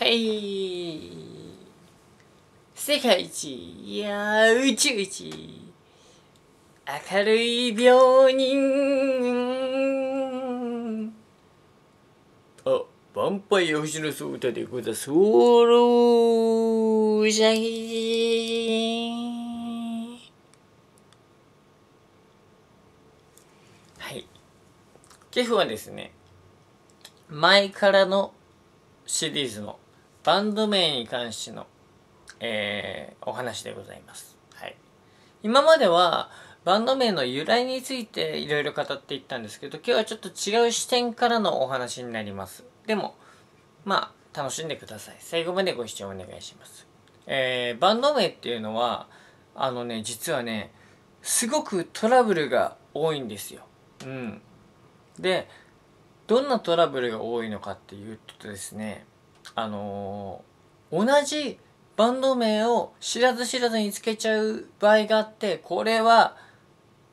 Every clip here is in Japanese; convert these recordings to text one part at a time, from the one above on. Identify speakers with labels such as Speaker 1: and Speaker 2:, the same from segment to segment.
Speaker 1: はい世界一いや宇宙一明るい病人あヴァンパイア星のそう歌でござそうじゃいはい寄フはですね前からのシリーズのバンド名に関しての、えー、お話でございます。はい。今までは、バンド名の由来についていろいろ語っていったんですけど、今日はちょっと違う視点からのお話になります。でも、まあ、楽しんでください。最後までご視聴お願いします。えー、バンド名っていうのは、あのね、実はね、すごくトラブルが多いんですよ。うん。で、どんなトラブルが多いのかっていうとですね、あのー、同じバンド名を知らず知らずにつけちゃう場合があって、これは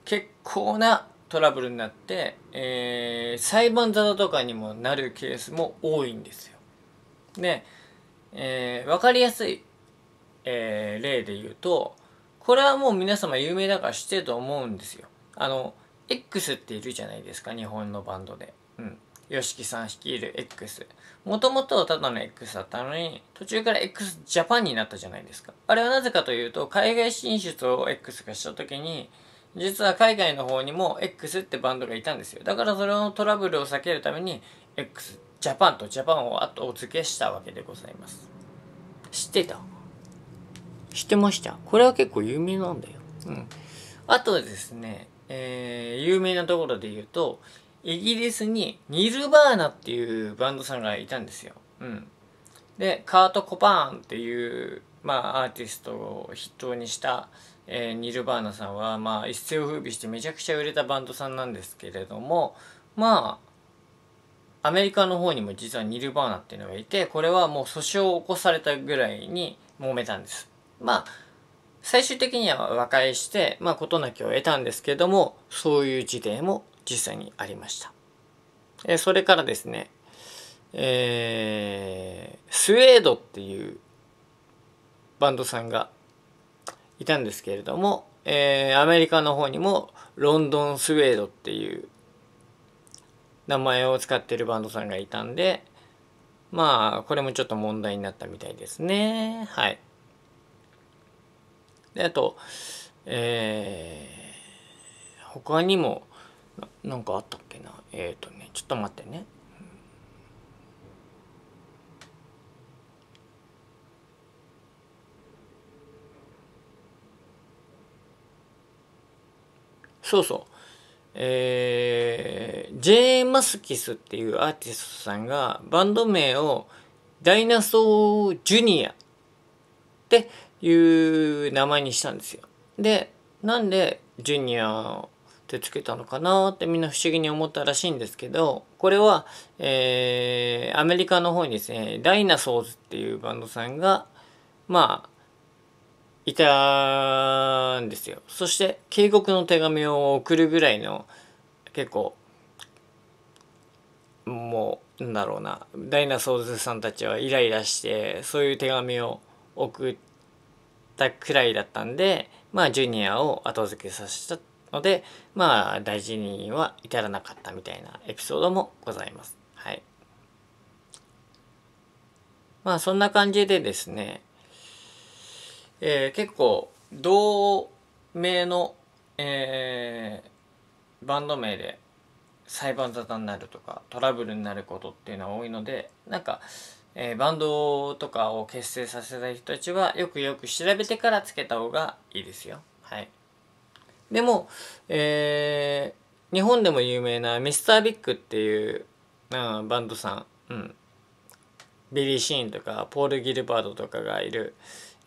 Speaker 1: 結構なトラブルになって、えー、裁判沙汰とかにもなるケースも多いんですよ。で、えー、わかりやすい、えー、例で言うと、これはもう皆様有名だから知ってると思うんですよ。あの、X っているじゃないですか、日本のバンドで。うん。YOSHIKI さん率いる X。もともとただの X だったのに、途中から x ジャパンになったじゃないですか。あれはなぜかというと、海外進出を X がした時に、実は海外の方にも X ってバンドがいたんですよ。だからそれのトラブルを避けるために、X ジャパンとジャパンを後付けしたわけでございます。知ってた知ってましたこれは結構有名なんだよ。うん。あとですね、えー、有名なところで言うと、イギリスにニルバーナっていうバンドさんがいたんですよ。うん。で、カート・コパーンっていう、まあ、アーティストを筆頭にした、えー、ニルバーナさんは、まあ、一世を風靡してめちゃくちゃ売れたバンドさんなんですけれども、まあ、アメリカの方にも実はニルバーナっていうのがいて、これはもう訴訟を起こされたぐらいに揉めたんです。まあ、最終的には和解して、まあ、事なきを得たんですけども、そういう事例も実際にありました。えそれからですね、えー、スウェードっていうバンドさんがいたんですけれども、えー、アメリカの方にもロンドンスウェードっていう名前を使ってるバンドさんがいたんで、まあ、これもちょっと問題になったみたいですね。はい。で、あと、えー、他にも、なんかあったっけなえっ、ー、とねちょっと待ってねそうそう。えー、イマスキスっていうアーティストさんがバンド名をダイナソージュニアっていう名前にしたんですよ。で、なんでジュニアってつけたのかなってみんな不思議に思ったらしいんですけど、これは、えー、アメリカの方にですね、ダイナソーズっていうバンドさんが、まあ、いたんですよ。そして、警告の手紙を送るぐらいの、結構、もう、なんだろうな、ダイナソーズさんたちはイライラして、そういう手紙を送ったくらいだったんで、まあ、ジュニアを後付けさせたっので、まあ、大事には至らなかったみたいなエピソードもございます。はい。まあ、そんな感じでですね、えー、結構、同名の、えー、バンド名で裁判沙汰になるとか、トラブルになることっていうのは多いので、なんか、えー、バンドとかを結成させたい人たちはよくよく調べてからつけた方がいいですよ。はい。でも、えー、日本でも有名なミスタービッグっていう、あバンドさん、うん、ビリー・シーンとかポール・ギルバートとかがいる、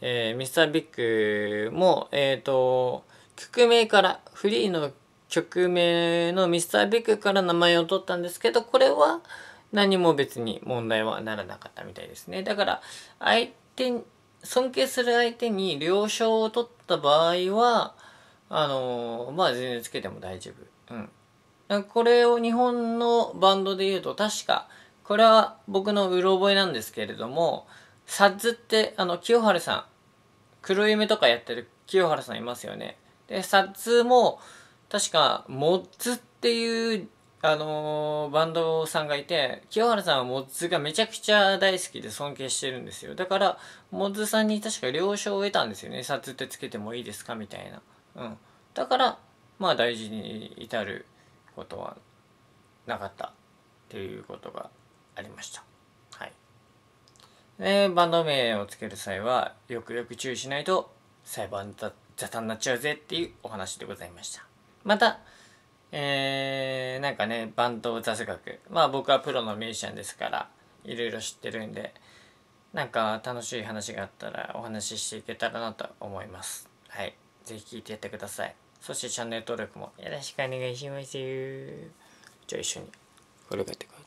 Speaker 1: えー、ミスタービッグも、えっ、ー、と曲名からフリーの曲名のミスタービッグから名前を取ったんですけどこれは何も別に問題はならなかったみたいですねだから相手尊敬する相手に了承を取った場合はあのー、まあ全然つけても大丈夫。うん。これを日本のバンドで言うと確か、これは僕のうろ覚えなんですけれども、サッズってあの、清原さん、黒夢とかやってる清原さんいますよね。で、サッズも、確か、モッツっていう、あのー、バンドさんがいて、清原さんはモッツがめちゃくちゃ大好きで尊敬してるんですよ。だから、モッツさんに確か了承を得たんですよね。サッズってつけてもいいですかみたいな。うん、だからまあ大事に至ることはなかったっていうことがありました。はい。で、バンド名をつける際は、よくよく注意しないと裁判雑談になっちゃうぜっていうお話でございました。また、えー、なんかね、バンド雑学。まあ僕はプロのミュージシャンですから、いろいろ知ってるんで、なんか楽しい話があったらお話ししていけたらなと思います。はい。ぜひ聴いてやってください。そしてチャンネル登録もよろしくお願いします。じゃあ一緒に。これ書いてく